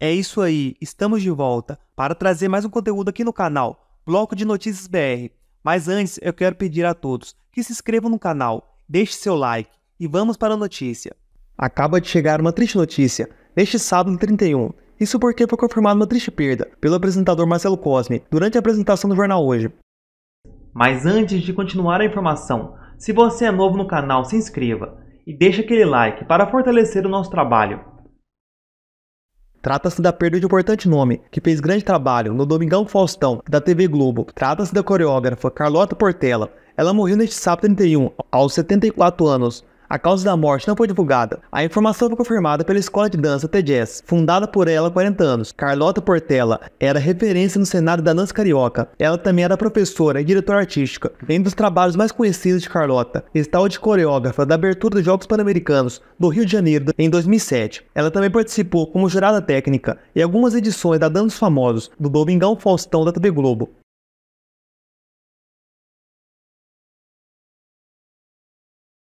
É isso aí, estamos de volta para trazer mais um conteúdo aqui no canal, Bloco de Notícias BR. Mas antes, eu quero pedir a todos que se inscrevam no canal, deixe seu like e vamos para a notícia. Acaba de chegar uma triste notícia. Neste sábado 31, isso porque foi confirmada uma triste perda pelo apresentador Marcelo Cosme durante a apresentação do jornal hoje. Mas antes de continuar a informação, se você é novo no canal, se inscreva e deixe aquele like para fortalecer o nosso trabalho. Trata-se da perda de um importante nome, que fez grande trabalho no Domingão Faustão, da TV Globo. Trata-se da coreógrafa Carlota Portela. Ela morreu neste sábado 31, aos 74 anos, a causa da morte não foi divulgada. A informação foi confirmada pela escola de dança TJazz, fundada por ela há 40 anos. Carlota Portela era referência no cenário da dança carioca. Ela também era professora e diretora artística. Um dos trabalhos mais conhecidos de Carlota está o de coreógrafa da abertura dos Jogos Pan-Americanos do Rio de Janeiro em 2007. Ela também participou como jurada técnica em algumas edições da Dança dos Famosos do Domingão Faustão da TV Globo.